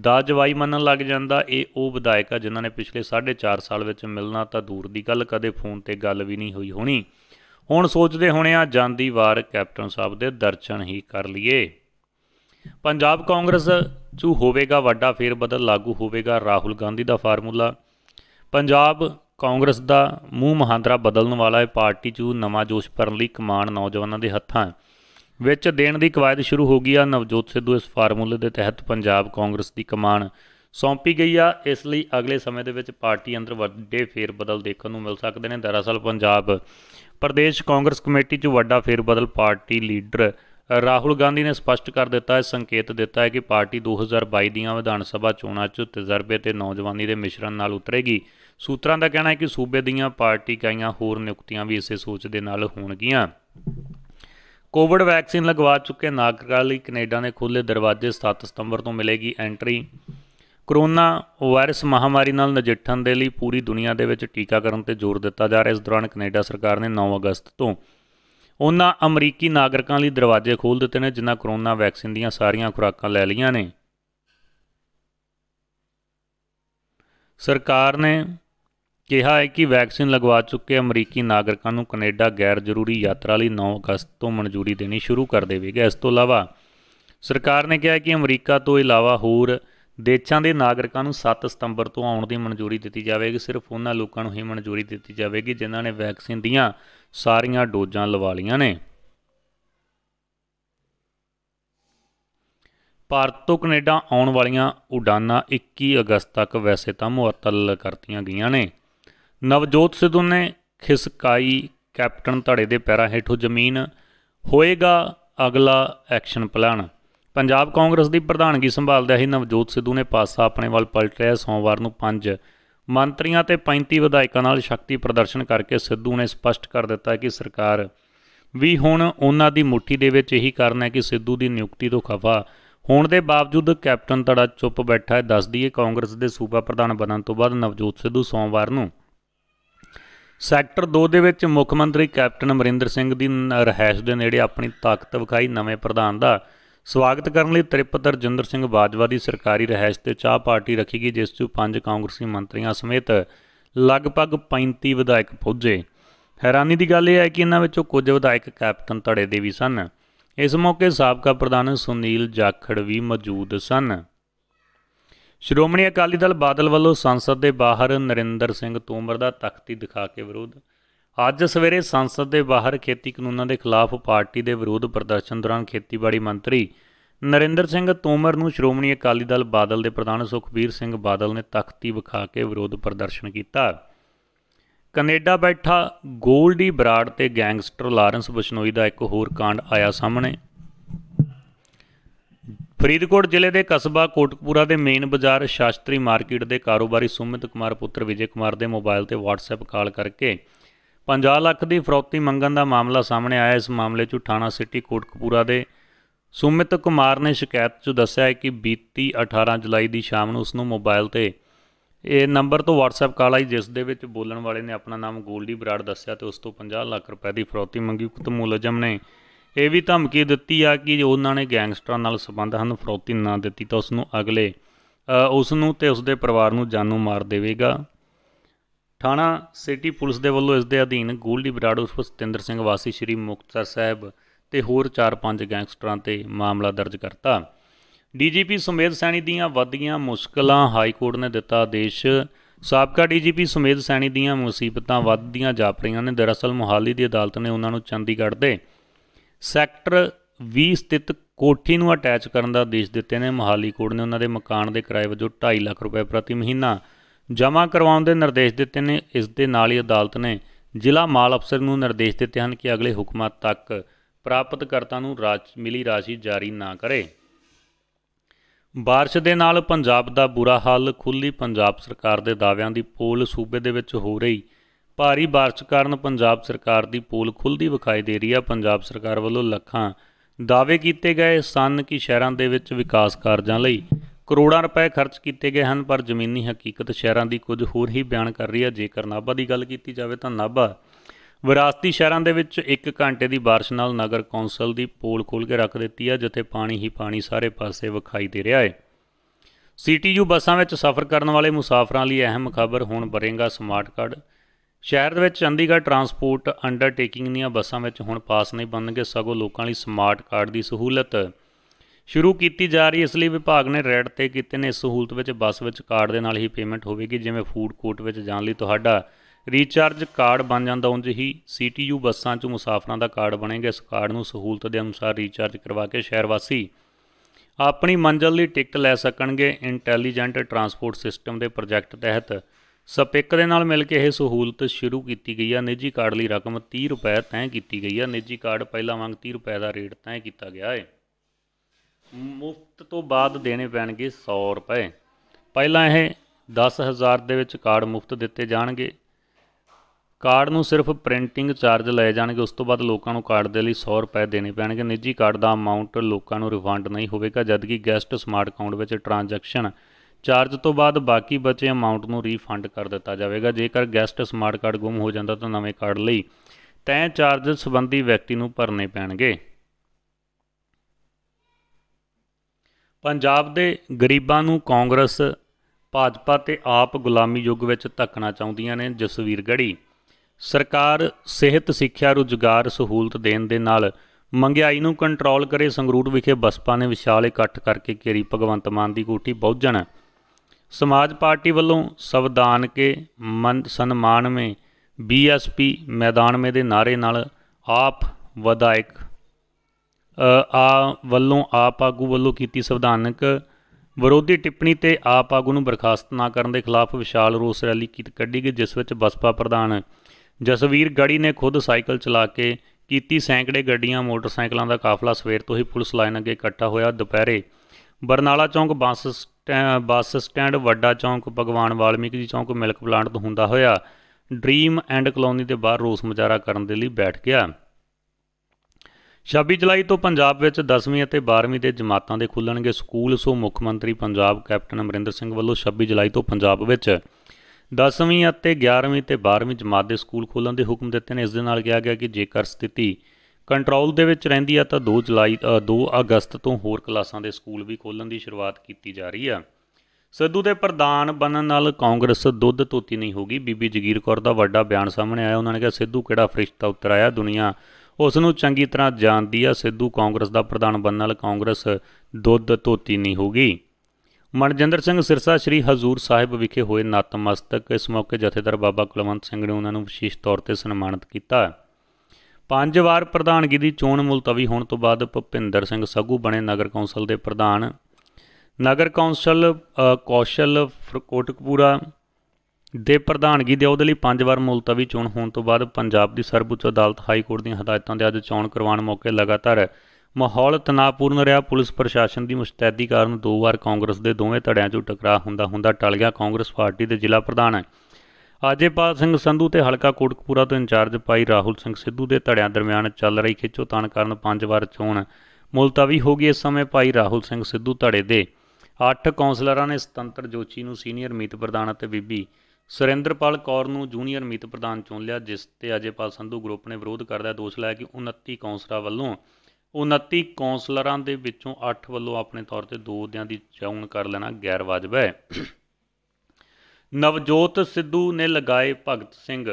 ਦਾ ਜਵਾਈ ਮੰਨਣ ਲੱਗ ਜਾਂਦਾ ਇਹ ਉਹ ਵਿਧਾਇਕ ਆ ਜਿਨ੍ਹਾਂ ਨੇ ਪਿਛਲੇ 4.5 ਸਾਲ ਵਿੱਚ ਮਿਲਣਾ ਤਾਂ ਦੂਰ ਦੀ ਗੱਲ ਕਦੇ ਫੋਨ ਤੇ ਗੱਲ ਵੀ ਨਹੀਂ ਹੋਈ ਹੋਣੀ ਹੁਣ ਸੋਚਦੇ ਹੋਣੇ ਆ ਜਾਂਦੀ ਵਾਰ ਕੈਪਟਨ ਸਾਹਿਬ ਦੇ ਦਰਸ਼ਨ ਹੀ ਕਰ ਲਈਏ ਪੰਜਾਬ ਕਾਂਗਰਸ 'ਚ ਹੋਵੇਗਾ ਵੱਡਾ ਫੇਰ ਬਦਲ ਲਾਗੂ ਹੋਵੇਗਾ ਰਾਹੁਲ ਗਾਂਧੀ ਦਾ ਫਾਰਮੂਲਾ ਪੰਜਾਬ ਕਾਂਗਰਸ ਦਾ ਮੂੰਹ ਮਹਾਂਦਰਾ ਬਦਲਣ ਵਾਲਾ ਹੈ ਪਾਰਟੀ ਚੂ ਨਵਾਂ ਜੋਸ਼ ਭਰਨ ਲਈ ਕਮਾਨ ਨੌਜਵਾਨਾਂ ਦੇ ਹੱਥਾਂ ਹੈ ਵਿੱਚ ਦੇਣ ਦੀ ਕਵਾਇਦ ਸ਼ੁਰੂ ਹੋ ਗਈ ਆ ਨਵਜੋਤ ਸਿੱਧੂ ਇਸ ਫਾਰਮੂਲੇ ਦੇ ਤਹਿਤ ਪੰਜਾਬ ਕਾਂਗਰਸ ਦੀ ਕਮਾਨ ਸੌਂਪੀ ਗਈ ਆ ਇਸ ਲਈ ਅਗਲੇ ਸਮੇਂ ਦੇ ਵਿੱਚ ਪਾਰਟੀ ਅੰਦਰ ਵੱਡੇ ਫੇਰ ਬਦਲ ਦੇਖਣ ਨੂੰ ਮਿਲ ਸਕਦੇ ਨੇ ਦਰਅਸਲ ਪੰਜਾਬ ਪ੍ਰਦੇਸ਼ ਕਾਂਗਰਸ ਕਮੇਟੀ 'ਚ ਵੱਡਾ ਫੇਰ ਬਦਲ ਪਾਰਟੀ ਲੀਡਰ ਰਾਹੁਲ ਗਾਂਧੀ ਨੇ ਸਪਸ਼ਟ ਕਰ ਦਿੱਤਾ ਹੈ ਸੰਕੇਤ ਦਿੱਤਾ ਹੈ ਕਿ ਪਾਰਟੀ 2022 ਦੀਆਂ ਵਿਧਾਨ ਸਭਾ ਚੋਣਾਂ 'ਚ ਤਜਰਬੇ ਤੇ ਨੌਜਵਾਨੀ ਦੇ ਮਿਸ਼ਰਣ ਨਾਲ ਉਤਰੇਗੀ ਸੂਤਰਾਂ ਦਾ ਕਹਿਣਾ ਹੈ ਕਿ ਸੂਬੇ ਦੀਆਂ ਪਾਰਟੀ ਕਾਈਆਂ ਹੋਰ ਨਿਯੁਕਤੀਆਂ ਵੀ ਇਸੇ ਸੋਚ ਦੇ ਨਾਲ ਹੋਣਗੀਆਂ ਕੋਵਿਡ ਵੈਕਸੀਨ ਲਗਵਾ ਚੁੱਕੇ ਨਾਗਰਿਕਾਂ ਲਈ ਕੈਨੇਡਾ ਨੇ ਖੋਲ੍ਹੇ ਦਰਵਾਜ਼ੇ 7 ਸਤੰਬਰ ਤੋਂ ਮਿਲੇਗੀ ਐਂਟਰੀ ਕਰੋਨਾ ਵਾਇਰਸ ਮਹਾਮਾਰੀ ਨਾਲ ਨਜਿੱਠਣ ਦੇ ਲਈ ਪੂਰੀ ਦੁਨੀਆ ਦੇ ਵਿੱਚ ਟੀਕਾਕਰਨ ਤੇ ਜ਼ੋਰ ਦਿੱਤਾ ਜਾ ਰਿਹਾ ਇਸ ਦੌਰਾਨ ਕੈਨੇਡਾ ਸਰਕਾਰ ਨੇ 9 ਅਗਸਤ ਤੋਂ ਉਹਨਾਂ ਅਮਰੀਕੀ ਨਾਗਰਿਕਾਂ ਲਈ ਦਰਵਾਜ਼ੇ ਖੋਲ੍ਹ ਦਿੱਤੇ ਨੇ ਜਿਨ੍ਹਾਂ ਕਰੋਨਾ ਵੈਕਸੀਨ ਦੀਆਂ ਸਾਰੀਆਂ ਖੁਰਾਕਾਂ ਲੈ ਲਈਆਂ ਨੇ ਸਰਕਾਰ ਨੇ ਕਿਹਾ ਹੈ ਕਿ ਵੈਕਸੀਨ ਲਗਵਾ ਚੁੱਕੇ ਅਮਰੀਕੀ ਨਾਗਰਿਕਾਂ ਨੂੰ ਕੈਨੇਡਾ ਗੈਰ ਜ਼ਰੂਰੀ ਯਾਤਰਾ ਲਈ 9 ਅਗਸਤ ਤੋਂ ਮਨਜ਼ੂਰੀ ਦੇਣੀ ਸ਼ੁਰੂ ਕਰ ਦੇਵੇਗਾ ਇਸ ਤੋਂ ਇਲਾਵਾ ਸਰਕਾਰ ਨੇ ਕਿਹਾ ਕਿ ਅਮਰੀਕਾ ਤੋਂ ਇਲਾਵਾ ਹੋਰ ਦੇਸ਼ਾਂ ਦੇ ਨਾਗਰਿਕਾਂ ਨੂੰ 7 ਸਤੰਬਰ ਤੋਂ ਆਉਣ ਦੀ ਮਨਜ਼ੂਰੀ ਦਿੱਤੀ ਜਾਵੇਗੀ ਸਿਰਫ ਉਹਨਾਂ ਲੋਕਾਂ ਨੂੰ ਹੀ ਮਨਜ਼ੂਰੀ ਦਿੱਤੀ ਜਾਵੇਗੀ ਜਿਨ੍ਹਾਂ ਨੇ ਵੈਕਸੀਨ ਦੀਆਂ ਸਾਰੀਆਂ ਡੋਜ਼ਾਂ ਲਵਾ ਲਈਆਂ ਨੇ ਭਾਰਤ ਤੋਂ ਕੈਨੇਡਾ ਆਉਣ ਵਾਲੀਆਂ ਉਡਾਨਾਂ 21 ਅਗਸਤ ਤੱਕ ਵੈਸੇ ਤਾਂ ਮੁਅੱਤਲ ਕਰਤੀਆਂ ਗਈਆਂ ਨੇ ਨਵਜੋਤ ਸਿੱਧੂ ਨੇ ਖਿਸਕਾਈ ਕੈਪਟਨ ਧੜੇ ਦੇ ਪੈਰਾਂ ਹੇਠੋਂ ਜ਼ਮੀਨ ਹੋਏਗਾ ਅਗਲਾ ਐਕਸ਼ਨ ਪਲਾਨ ਪੰਜਾਬ ਕਾਂਗਰਸ ਦੀ ਪ੍ਰਧਾਨਗੀ ਸੰਭਾਲਦਿਆਂ ਹੀ ਨਵਜੋਤ ਸਿੱਧੂ ਨੇ ਪਾਸਾ ਆਪਣੇ ਵੱਲ ਪਲਟ ਸੋਮਵਾਰ ਨੂੰ ਪੰਜ ਮੰਤਰੀਆਂ ਤੇ 35 ਵਿਧਾਇਕਾਂ ਨਾਲ ਸ਼ਕਤੀ ਪ੍ਰਦਰਸ਼ਨ ਕਰਕੇ ਸਿੱਧੂ ਨੇ ਸਪਸ਼ਟ ਕਰ ਦਿੱਤਾ ਕਿ ਸਰਕਾਰ ਵੀ ਹੁਣ ਉਹਨਾਂ ਦੀ ਮੁੱਠੀ ਦੇ ਵਿੱਚ ਇਹੀ ਕਾਰਨ ਹੈ ਕਿ ਸਿੱਧੂ ਦੀ ਨਿਯੁਕਤੀ ਤੋਂ ਖਫਾ ਹੋਣ ਦੇ ਬਾਵਜੂਦ ਕੈਪਟਨ ਤੜਾ ਚੁੱਪ ਬੈਠਾ ਹੈ ਦੱਸਦੀ ਹੈ ਕਾਂਗਰਸ ਦੇ ਸੂਬਾ ਪ੍ਰਧਾਨ ਬਣਨ ਤੋਂ ਬਾਅਦ ਨਵਜੋਤ ਸਿੱਧੂ ਸੋਮਵਾਰ ਨੂੰ ਸੈਕਟਰ 2 ਦੇ ਵਿੱਚ ਮੁੱਖ ਮੰਤਰੀ ਕੈਪਟਨ ਅਮਰਿੰਦਰ ਸਿੰਘ ਦੀ ਰਹਿائش ਦੇ ਨੇੜੇ ਆਪਣੀ ਤਾਕਤ ਵਿਖਾਈ ਨਵੇਂ ਪ੍ਰਧਾਨ ਦਾ ਸਵਾਗਤ ਕਰਨ ਲਈ ਤ੍ਰਿਪਤ ਜਿੰਦਰ ਸਿੰਘ ਬਾਜਵਾ ਦੀ ਸਰਕਾਰੀ ਰਹਿائش ਤੇ ਚਾਹ ਪਾਰਟੀ ਰੱਖੀ ਗਈ ਜਿਸ 'ਚ ਪੰਜ ਕਾਂਗਰਸੀ ਮੰਤਰੀਆਂ ਸਮੇਤ ਲਗਭਗ 35 ਵਿਧਾਇਕ ਪਹੁੰਚੇ ਹੈਰਾਨੀ ਦੀ ਗੱਲ ਇਹ ਹੈ ਕਿ ਇਹਨਾਂ ਵਿੱਚੋਂ ਕੁਝ ਵਿਧਾਇਕ ਕੈਪਟਨ ਧੜੇ ਦੇ ਵੀ ਸਨ ਇਸ ਮੌਕੇ ਸਾਬਕਾ ਪ੍ਰਧਾਨ ਸੁਨੀਲ ਜਾਖੜ ਵੀ ਮੌਜੂਦ ਸਨ ਸ਼੍ਰੋਮਣੀ ਅਕਾਲੀ ਦਲ ਬਾਦਲ ਵੱਲੋਂ ਸੰਸਦ ਦੇ ਬਾਹਰ ਨਰਿੰਦਰ ਸਿੰਘ ਤੋਮਰ ਦਾ ਤਖਤੀ ਦਿਖਾ ਕੇ ਵਿਰੋਧ ਅੱਜ ਸਵੇਰੇ ਸੰਸਦ ਦੇ ਬਾਹਰ ਖੇਤੀ ਕਾਨੂੰਨਾਂ ਦੇ ਖਿਲਾਫ ਪਾਰਟੀ ਦੇ ਵਿਰੋਧ ਪ੍ਰਦਰਸ਼ਨ ਦੌਰਾਨ ਖੇਤੀਬਾੜੀ ਮੰਤਰੀ ਨਰਿੰਦਰ ਸਿੰਘ ਤੋਮਰ ਨੂੰ ਸ਼੍ਰੋਮਣੀ ਅਕਾਲੀ ਦਲ ਬਾਦਲ ਦੇ ਪ੍ਰਧਾਨ ਸੁਖਬੀਰ ਸਿੰਘ ਬਾਦਲ ਨੇ ਤਖਤੀ ਵਿਖਾ ਕੇ ਵਿਰੋਧ ਪ੍ਰਦਰਸ਼ਨ ਕੀਤਾ ਕੈਨੇਡਾ ਬੈਠਾ ਗੋਲਡੀ ਬਰਾੜ ਤੇ ਗੈਂਗਸਟਰ ਲਾਰੈਂਸ ਬਸ਼ਨੋਈ ਦਾ ਇੱਕ ਹੋਰ ਕਾਂਡ ਆਇਆ ਸਾਹਮਣੇ ਫਰੀਦਕੋਟ ਜ਼ਿਲ੍ਹੇ ਦੇ ਕਸਬਾ ਕੋਟਕਪੂਰਾ ਦੇ ਮੇਨ ਬਾਜ਼ਾਰ ਸ਼ਾਸਤਰੀ ਮਾਰਕੀਟ ਦੇ ਕਾਰੋਬਾਰੀ ਸੁਮਿਤ ਕੁਮਾਰ ਪੁੱਤਰ ਵਿਜੇ ਕੁਮਾਰ ਦੇ ਮੋਬਾਈਲ ਤੇ WhatsApp ਕਾਲ ਕਰਕੇ 50 ਲੱਖ ਦੀ ਫਰੌਤੀ ਮੰਗਣ ਦਾ ਮਾਮਲਾ ਸਾਹਮਣੇ ਆਇਆ ਇਸ ਮਾਮਲੇ 'ਚ ਥਾਣਾ ਸਿਟੀ ਕੋਟਕਪੂਰਾ ਦੇ ਸੁਮਿਤ ਕੁਮਾਰ ਨੇ ਸ਼ਿਕਾਇਤ 'ਚ ਦੱਸਿਆ ਹੈ ਕਿ ਬੀਤੀ 18 ਜੁਲਾਈ ਦੀ ਸ਼ਾਮ ਨੂੰ ਉਸ ਨੂੰ ਮੋਬਾਈਲ ਤੇ ਇਹ ਨੰਬਰ ਤੋਂ WhatsApp ਕਾਲ ਆਈ ਜਿਸ ਦੇ ਵਿੱਚ ਬੋਲਣ ਵਾਲੇ ਨੇ ਆਪਣਾ ਨਾਮ ਗੋਲਡੀ ਬਰਾੜ ਦੱਸਿਆ ਤੇ ਉਸ ਤੋਂ 50 ਲੱਖ ਰੁਪਏ ਦੀ ਫਰੌਤੀ ਮੰਗੀ ਉਕਤ ਮੁਲਜ਼ਮ ਨੇ ਇਹ ਵੀ ਧਮਕੀ ਦਿੱਤੀ ਆ ਕਿ ਉਹਨਾਂ ਨੇ ਗੈਂਗਸਟਰਾਂ ਨਾਲ ਸਬੰਧ ਹਨ ਫਰੋਤੀ ਨਾ ਦਿੱਤੀ ਤਾਂ ਉਸ ਨੂੰ ਅਗਲੇ ਉਸ ਨੂੰ ਤੇ ਉਸ ਦੇ ਪਰਿਵਾਰ ਨੂੰ ਜਾਨੋਂ ਮਾਰ ਦੇਵੇਗਾ ਥਾਣਾ ਸਿਟੀ ਪੁਲਿਸ ਦੇ ਵੱਲੋਂ ਇਸ ਦੇ ਅਧੀਨ ਗੋਲਡੀ ਬਰਾੜ ਉਰਫ ਸਤਿੰਦਰ ਸਿੰਘ ਵਾਸੀ ਸ਼੍ਰੀ ਮੁਕਤਸਰ ਸਾਹਿਬ ਤੇ ਹੋਰ 4-5 ਗੈਂਗਸਟਰਾਂ ਤੇ ਮਾਮਲਾ ਦਰਜ ਕਰਤਾ ਡੀਜੀਪੀ ਸੁਮੇਧ ਸੈਣੀ ਦੀਆਂ ਵੱਧੀਆਂ ਮੁਸ਼ਕਲਾਂ ਹਾਈ ਕੋਰਟ ਨੇ ਦਿੱਤਾ ਆਦੇਸ਼ ਸਾਬਕਾ ਡੀਜੀਪੀ ਸੁਮੇਧ ਸੈਣੀ ਦੀਆਂ ਮੁਸੀਬਤਾਂ ਵੱਧਦੀਆਂ ਜਾਪ ਰਹੀਆਂ ਨੇ ਦਰਅਸਲ ਮੁਹਾਲੀ ਦੀ ਅਦਾਲਤ ਨੇ ਉਹਨਾਂ ਨੂੰ ਚੰਡੀਗੜ੍ਹ ਦੇ ਸੈਕਟਰ 20 ਸਥਿਤ ਕੋਠੀ ਨੂੰ ਅਟੈਚ ਕਰਨ ਦਾ ਆਦੇਸ਼ ਦਿੱਤੇ ਨੇ ਮਹਾਲੀ ਕੋਰਟ ਨੇ ਉਹਨਾਂ ਦੇ ਮਕਾਨ ਦੇ ਕਿਰਾਏ ਵਜੋਂ 2.5 ਲੱਖ ਰੁਪਏ ਪ੍ਰਤੀ ਮਹੀਨਾ ਜਮ੍ਹਾਂ ਕਰਵਾਉਣ ਦੇ ਨਿਰਦੇਸ਼ ਦਿੱਤੇ ਨੇ ਇਸ ਦੇ ਨਾਲ ਹੀ ਅਦਾਲਤ ਨੇ ਜ਼ਿਲ੍ਹਾ ਮਾਲ ਅਫਸਰ ਨੂੰ ਨਿਰਦੇਸ਼ ਦਿੱਤੇ ਹਨ ਕਿ ਅਗਲੇ ਹੁਕਮਾਂ ਤੱਕ ਪ੍ਰਾਪਤਕਰਤਾ ਨੂੰ ਰਾਜ ਮਿਲੀ ਰਾਸ਼ੀ ਜਾਰੀ ਨਾ ਕਰੇ بارش ਦੇ ਨਾਲ ਪੰਜਾਬ ਦਾ ਬੁਰਾ ਹਾਲ ਖੁੱਲੀ ਪੰਜਾਬ ਸਰਕਾਰ ਦੇ ਦਾਅਵਿਆਂ ਦੀ ਪੋਲ ਸੂਬੇ ਦੇ ਵਿੱਚ ਹੋ ਰਹੀ ਭਾਰੀ بارش ਕਾਰਨ ਪੰਜਾਬ ਸਰਕਾਰ ਦੀ ਪੋਲ ਖੁੱਲਦੀ ਵਿਖਾਈ ਦੇ ਰਹੀ ਆ ਪੰਜਾਬ ਸਰਕਾਰ ਵੱਲੋਂ ਲੱਖਾਂ ਦਾਅਵੇ ਕੀਤੇ ਗਏ ਸਨ ਕਿ ਸ਼ਹਿਰਾਂ ਦੇ ਵਿੱਚ ਵਿਕਾਸ ਕਾਰਜਾਂ ਲਈ ਕਰੋੜਾਂ ਰੁਪਏ ਖਰਚ ਕੀਤੇ ਗਏ ਹਨ ਪਰ ਜ਼ਮੀਨੀ ਹਕੀਕਤ ਸ਼ਹਿਰਾਂ ਦੀ ਕੁਝ ਹੋਰ ਹੀ ਬਿਆਨ ਕਰ ਰਹੀ ਹੈ ਜੇਕਰ ਨਾਭਾ ਦੀ ਗੱਲ ਕੀਤੀ ਜਾਵੇ ਤਾਂ ਨਾਭਾ ਵਿਰਾਸਤੀ ਸ਼ਹਿਰਾਂ ਦੇ ਵਿੱਚ 1 ਘੰਟੇ ਦੀ بارش ਨਾਲ ਨਗਰ ਕੌਂਸਲ ਦੀ ਪੋਲ ਖੋਲ ਕੇ ਰੱਖ ਦਿੱਤੀ ਹੈ ਜਿੱਥੇ ਪਾਣੀ ਹੀ ਪਾਣੀ ਸਾਰੇ ਪਾਸੇ ਵਿਖਾਈ ਦੇ ਰਿਹਾ ਹੈ ਸੀਟੀਯੂ ਬੱਸਾਂ ਵਿੱਚ ਸਫ਼ਰ ਕਰਨ ਵਾਲੇ ਮੁਸਾਫਰਾਂ ਲਈ ਅਹਿਮ ਖਬਰ ਹੁਣ ਬਰੇਗਾ ਸਮਾਰਟ ਕਾਰਡ ਸ਼ਹਿਰ ਦੇ ਵਿੱਚ ਚੰਡੀਗੜ੍ਹ ਟਰਾਂਸਪੋਰਟ ਅੰਡਰਟੇਕਿੰਗ ਦੀਆਂ ਬੱਸਾਂ ਵਿੱਚ ਹੁਣ ਪਾਸ ਨਹੀਂ ਬਣਨਗੇ ਸਗੋਂ ਲੋਕਾਂ ਲਈ ਸਮਾਰਟ ਕਾਰਡ ਦੀ ਸਹੂਲਤ ਸ਼ੁਰੂ ਕੀਤੀ ਜਾ ਰਹੀ ਇਸ ਲਈ ਵਿਭਾਗ ਨੇ ਰੈਡ ਤੇ ਕੀਤੇ ਨੇ ਇਸ ਸਹੂਲਤ ਵਿੱਚ ਬੱਸ ਵਿੱਚ ਕਾਰਡ ਦੇ ਨਾਲ ਹੀ ਪੇਮੈਂਟ ਹੋਵੇਗੀ ਜਿਵੇਂ ਫੂਡ ਕੋਰਟ ਵਿੱਚ ਜਾਣ ਲਈ ਤੁਹਾਡਾ ਰੀਚਾਰਜ ਕਾਰਡ ਬਣ ਜਾਂਦਾ ਉਂਝ ਹੀ ਸੀਟੀਯੂ ਬੱਸਾਂ 'ਚ ਮੁਸਾਫਰਾਂ ਦਾ ਕਾਰਡ ਬਣੇਗਾ ਇਸ ਕਾਰਡ ਨੂੰ ਸਹੂਲਤ ਦੇ ਅਨੁਸਾਰ ਰੀਚਾਰਜ ਕਰਵਾ ਕੇ ਸ਼ਹਿਰ ਵਾਸੀ ਆਪਣੀ ਮੰਜ਼ਲ ਲਈ ਟਿਕਟ ਲੈ ਸਕਣਗੇ ਇੰਟੈਲੀਜੈਂਟ ਟਰਾਂਸਪੋਰਟ ਸਿਸਟਮ ਦੇ ਪ੍ਰੋਜੈਕਟ ਤਹਿਤ ਸਪੇਕ ਦੇ ਨਾਲ ਮਿਲ ਕੇ ਇਹ ਸਹੂਲਤ ਸ਼ੁਰੂ ਕੀਤੀ ਗਈ ਆ ਨਿੱਜੀ ਕਾਰਡ ਲਈ ਰਕਮ 30 ਰੁਪਏ ਤੈਅ ਕੀਤੀ ਗਈ ਆ ਨਿੱਜੀ ਕਾਰਡ ਪਹਿਲਾਂ ਵਾਂਗ 30 ਰੁਪਏ ਦਾ ਰੇਟ ਤੈਅ ਕੀਤਾ ਗਿਆ ਹੈ ਮੁਫਤ ਤੋਂ ਬਾਅਦ ਦੇਣੇ ਪੈਣਗੇ 100 ਰੁਪਏ ਪਹਿਲਾਂ ਇਹ 10000 ਦੇ ਵਿੱਚ ਕਾਰਡ ਮੁਫਤ ਦਿੱਤੇ ਜਾਣਗੇ ਕਾਰਡ ਨੂੰ ਸਿਰਫ ਪ੍ਰਿੰਟਿੰਗ ਚਾਰਜ ਲਏ ਜਾਣਗੇ ਉਸ ਤੋਂ ਬਾਅਦ ਲੋਕਾਂ ਨੂੰ ਕਾਰਡ ਦੇ ਲਈ 100 ਰੁਪਏ ਦੇਣੇ ਪੈਣਗੇ ਨਿੱਜੀ ਕਾਰਡ ਦਾ ਅਮਾਉਂਟ ਲੋਕਾਂ ਨੂੰ ਰਿਫੰਡ ਨਹੀਂ ਹੋਵੇਗਾ ਜਦਕਿ ਗੈਸਟ ਸਮਾਰਟ ਅਕਾਊਂਟ ਵਿੱਚ ਟ੍ਰਾਂਜੈਕਸ਼ਨ ਚਾਰਜ ਤੋਂ ਬਾਅਦ ਬਾਕੀ ਬਚੇ ਅਮਾਉਂਟ ਨੂੰ ਰੀਫੰਡ ਕਰ ਦਿੱਤਾ ਜਾਵੇਗਾ ਜੇਕਰ ਗੈਸਟ ਸਮਾਰਟ ਕਾਰਡ ਗੁੰਮ ਹੋ ਜਾਂਦਾ ਤਾਂ ਨਵੇਂ ਕਾਰਡ ਲਈ ਤੈਂ ਚਾਰਜ ਸੰਬੰਧੀ ਵਿਅਕਤੀ ਨੂੰ ਭਰਨੇ ਪੈਣਗੇ ਪੰਜਾਬ ਦੇ ਗਰੀਬਾਂ ਨੂੰ ਕਾਂਗਰਸ ਭਾਜਪਾ ਤੇ ਆਪ ਗੁਲਾਮੀ ਯੁੱਗ ਵਿੱਚ ਧੱਕਣਾ ਚਾਹੁੰਦੀਆਂ ਨੇ ਜਸਵੀਰ ਗੜੀ ਸਰਕਾਰ ਸਿਹਤ ਸਿੱਖਿਆ ਰੁਜ਼ਗਾਰ ਸਹੂਲਤ ਦੇਣ ਦੇ ਨਾਲ ਮੰਗਿਆਈ ਨੂੰ ਕੰਟਰੋਲ ਕਰੇ ਸੰਗਰੂਰ ਵਿਖੇ ਬਸਪਾ ਨੇ ਵਿਸ਼ਾਲ ਇਕੱਠ ਕਰਕੇ ਕੇਰੀ ਭਗਵੰਤ ਮਾਨ ਦੀ ਕੋਠੀ ਬਹੁਜਣ ਸਮਾਜ ਪਾਰਟੀ ਵੱਲੋਂ ਸੰਵਿਧਾਨ ਕੇ ਮਨ ਸਨਮਾਨ ਮੇ ਬੀਐਸਪੀ ਮੈਦਾਨ ਮੇ ਦੇ ਨਾਰੇ ਨਾਲ ਆਪ ਵਿਧਾਇਕ ਆ ਵੱਲੋਂ ਆਪ ਆਗੂ ਵੱਲੋਂ ਕੀਤੀ ਸੰਵਿਧਾਨਕ ਵਿਰੋਧੀ ਟਿੱਪਣੀ ਤੇ ਆਪ ਆਗੂ ਨੂੰ ਬਰਖਾਸਤ ਨਾ ਕਰਨ ਦੇ ਖਿਲਾਫ ਵਿਸ਼ਾਲ ਰੋਸ ਰੈਲੀ ਕੀਤੀ ਕੱਢੀ ਗਈ ਜਿਸ ਵਿੱਚ ਬਸਪਾ ਪ੍ਰਧਾਨ ਜਸਵੀਰ ਗੜੀ ਨੇ ਖੁਦ ਸਾਈਕਲ ਚਲਾ ਕੇ ਕੀਤੀ ਸੈਂਕੜੇ ਗੱਡੀਆਂ ਮੋਟਰਸਾਈਕਲਾਂ ਦਾ ਕਾਫਲਾ ਸਵੇਰ ਤੋਂ ਹੀ ਪੁਲਿਸ ਲਾਈਨ ਅੱਗੇ ਇਕੱਠਾ ਹੋਇਆ ਦੁਪਹਿਰੇ ਬਰਨਾਲਾ ਚੌਂਕ ਬੱਸ ਬੱਸ ਸਟੈਂਡ ਵੱਡਾ ਚੌਂਕ ਭਗਵਾਨ ਵਾਲਮੀਕ ਜੀ ਚੌਂਕ ਮਿਲਕ ਪਲਾਂਟ ਤੋਂ ਹੁੰਦਾ ਹੋਇਆ ਡ੍ਰੀਮ ਐਂਡ ਕਲੋਨੀ ਦੇ ਬਾਹਰ ਰੋਸ ਮੁਜ਼ਾਹਰਾ ਕਰਨ ਦੇ ਲਈ ਬੈਠ ਗਿਆ 26 ਜੁਲਾਈ ਤੋਂ ਪੰਜਾਬ ਵਿੱਚ 10ਵੀਂ ਅਤੇ 12ਵੀਂ ਦੇ ਜਮਾਤਾਂ ਦੇ ਖੁੱਲਣਗੇ ਸਕੂਲ ਸੋ ਮੁੱਖ ਮੰਤਰੀ ਪੰਜਾਬ ਕੈਪਟਨ ਅਮਰਿੰਦਰ ਸਿੰਘ ਵੱਲੋਂ 26 ਜੁਲਾਈ ਤੋਂ ਪੰਜਾਬ ਵਿੱਚ 10ਵੀਂ ਅਤੇ 11ਵੀਂ ਤੇ 12ਵੀਂ ਜਮਾਤ ਦੇ ਸਕੂਲ ਖੋਲਣ ਦੇ ਹੁਕਮ ਦਿੱਤੇ ਨੇ ਇਸ ਦੇ ਨਾਲ ਕਿਹਾ ਗਿਆ ਕਿ ਜੇਕਰ ਸਥਿਤੀ ਕੰਟਰੋਲ ਦੇ ਵਿੱਚ ਰਹਿੰਦੀ ਆ ਤਾਂ 2 ਜੁਲਾਈ 2 ਅਗਸਤ ਤੋਂ ਹੋਰ ਕਲਾਸਾਂ ਦੇ ਸਕੂਲ ਵੀ ਖੋਲਣ ਦੀ ਸ਼ੁਰੂਆਤ ਕੀਤੀ ਜਾ ਰਹੀ ਆ ਸਿੱਧੂ ਦੇ ਪ੍ਰਧਾਨ ਬਣਨ ਨਾਲ ਕਾਂਗਰਸ ਦੁੱਧ ਤੋਤੀ ਨਹੀਂ ਹੋਗੀ ਬੀਬੀ ਜਗੀਰ ਕੌਰ ਦਾ ਵੱਡਾ ਬਿਆਨ ਸਾਹਮਣੇ ਆਇਆ ਉਹਨਾਂ ਨੇ ਕਿਹਾ ਸਿੱਧੂ ਕਿਹੜਾ ਫਰਿਸ਼ਤਾ ਉਤਰ ਆਇਆ ਦੁਨੀਆ ਉਸ ਨੂੰ ਚੰਗੀ ਤਰ੍ਹਾਂ ਜਾਣਦੀ ਆ ਸਿੱਧੂ ਕਾਂਗਰਸ ਦਾ ਪ੍ਰਧਾਨ ਬਣਨ ਨਾਲ ਕਾਂਗਰਸ ਦੁੱਧ ਤੋਤੀ ਨਹੀਂ ਹੋਗੀ ਮਨਜਿੰਦਰ ਸਿੰਘ ਸਿਰਸਾ ਸ੍ਰੀ ਹਜ਼ੂਰ ਸਾਹਿਬ ਵਿਖੇ ਹੋਏ ਨਤਮਸਤਕ ਇਸ ਮੌਕੇ ਜਥੇਦਾਰ ਬਾਬਾ ਕੁਲਵੰਤ ਸਿੰਘ ਨੇ ਉਹਨਾਂ ਨੂੰ ਵਿਸ਼ੇਸ਼ ਤੌਰ ਤੇ ਸਨਮਾਨਿਤ ਕੀਤਾ ਪੰਜ ਵਾਰ ਪ੍ਰਧਾਨਗੀ ਦੀ ਚੋਣ ਮੁਲਤਵੀ ਹੋਣ ਤੋਂ ਬਾਅਦ ਭੁਪਿੰਦਰ ਸਿੰਘ ਸੱਗੂ ਬਣੇ ਨਗਰ ਕੌਂਸਲ ਦੇ ਪ੍ਰਧਾਨ ਨਗਰ ਕੌਂਸਲ ਕੌਸ਼ਲ ਫਰਕੋਟਕਪੂਰਾ ਦੇ ਪ੍ਰਧਾਨਗੀ ਦੇ ਅਹੁਦੇ ਲਈ ਪੰਜ ਵਾਰ ਮੁਲਤਵੀ ਚੋਣ ਹੋਣ ਤੋਂ ਬਾਅਦ ਪੰਜਾਬ ਦੀ ਸਰਵਉੱਚ ਅਦਾਲਤ ਹਾਈ ਕੋਰਟ ਦੀਆਂ ਹਦਾਇਤਾਂ ਦੇ ਅੱਜ ਚੋਣ ਕਰਵਾਉਣ ਮੌਕੇ ਲਗਾਤਾਰ ਮਾਹੌਲ ਤਣਾਅਪੂਰਨ ਰਿਹਾ ਪੁਲਿਸ ਪ੍ਰਸ਼ਾਸਨ ਦੀ ਮੁਸਤੈਦੀ ਕਾਰਨ ਦੋ ਵਾਰ ਕਾਂਗਰਸ ਦੇ ਦੋਵੇਂ ਧੜਿਆਂ 'ਚੋਂ ਟਕਰਾਅ ਹੁੰਦਾ ਹੁੰਦਾ ਟਲ ਗਿਆ ਕਾਂਗਰਸ ਪਾਰਟੀ ਦੇ ਜ਼ਿਲ੍ਹਾ ਪ੍ਰਧਾਨ ਆਜੇਪਾਲ ਸਿੰਘ ਸੰਧੂ ਤੇ ਹਲਕਾ ਕੋਟਕਪੂਰਾ ਤੋਂ ਇੰਚਾਰਜ ਪਾਈ ਰਾਹੁਲ ਸਿੰਘ ਸਿੱਧੂ ਦੇ ਧੜਿਆਂ ਦਰਮਿਆਨ ਚੱਲ ਰਹੀ ਖਿੱਚੋਤਾਣ ਕਾਰਨ ਪੰਜ ਵਾਰ ਚੋਣ ਮੁਲਤਵੀ ਹੋ ਗਈ ਇਸ ਸਮੇਂ ਪਾਈ ਰਾਹੁਲ ਸਿੰਘ ਸਿੱਧੂ ਧੜੇ ਦੇ 8 ਕੌਂਸਲਰਾਂ ਨੇ ਸੁਤੰਤਰ ਜੋਚੀ ਨੂੰ ਸੀਨੀਅਰ ਮੀਤ ਪ੍ਰਧਾਨ ਅਤੇ ਬੀਬੀ ਸੁਰਿੰਦਰਪਾਲ ਕੌਰ ਨੂੰ ਜੂਨੀਅਰ ਮੀਤ ਪ੍ਰਧਾਨ ਚੁਣ ਲਿਆ ਜਿਸ ਤੇ ਅਜੇਪਾਲ ਸੰਧੂ ਗਰੁੱਪ ਨੇ ਵਿਰੋਧ ਕਰਦਾ ਦੋਸ਼ ਲਾਇਆ ਕਿ 29 ਕੌਂਸਲਰਾਂ ਵੱਲੋਂ 29 ਕੌਂਸਲਰਾਂ ਦੇ ਵਿੱਚੋਂ 8 ਵੱਲੋਂ ਆਪਣੇ ਤੌਰ ਤੇ ਦੋ ਦਿਆਂ ਦੀ ਚੋਣ ਕਰ ਲੈਣਾ ਗੈਰ ਵਾਜਬ ਹੈ ਨਵਜੋਤ ਸਿੱਧੂ ਨੇ ਲਗਾਏ ਭਗਤ ਸਿੰਘ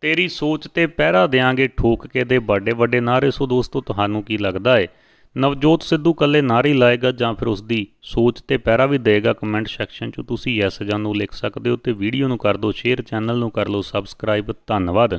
ਤੇਰੀ ਸੋਚ ਤੇ ਪਹਿਰਾ ਦੇਾਂਗੇ ਠੋਕ ਕੇ ਦੇ ਵੱਡੇ ਵੱਡੇ ਨਾਰੇ ਸੋ ਦੋਸਤੋ ਤੁਹਾਨੂੰ ਕੀ ਲੱਗਦਾ ਹੈ ਨਵਜੋਤ ਸਿੱਧੂ ਕੱਲੇ ਨਾਰੀ ਲਾਏਗਾ ਜਾਂ ਫਿਰ ਉਸ ਦੀ ਸੋਚ ਤੇ ਪਹਿਰਾ ਵੀ ਦੇਗਾ ਕਮੈਂਟ ਸੈਕਸ਼ਨ 'ਚ ਤੁਸੀਂ ਯੈਸ ਜਾਂ ਨੋ ਲਿਖ ਸਕਦੇ ਹੋ ਤੇ ਵੀਡੀਓ ਨੂੰ ਕਰ ਦਿਓ ਸ਼ੇਅਰ ਚੈਨਲ ਨੂੰ ਕਰ ਲਓ ਸਬਸਕ੍ਰਾਈਬ ਧੰਨਵਾਦ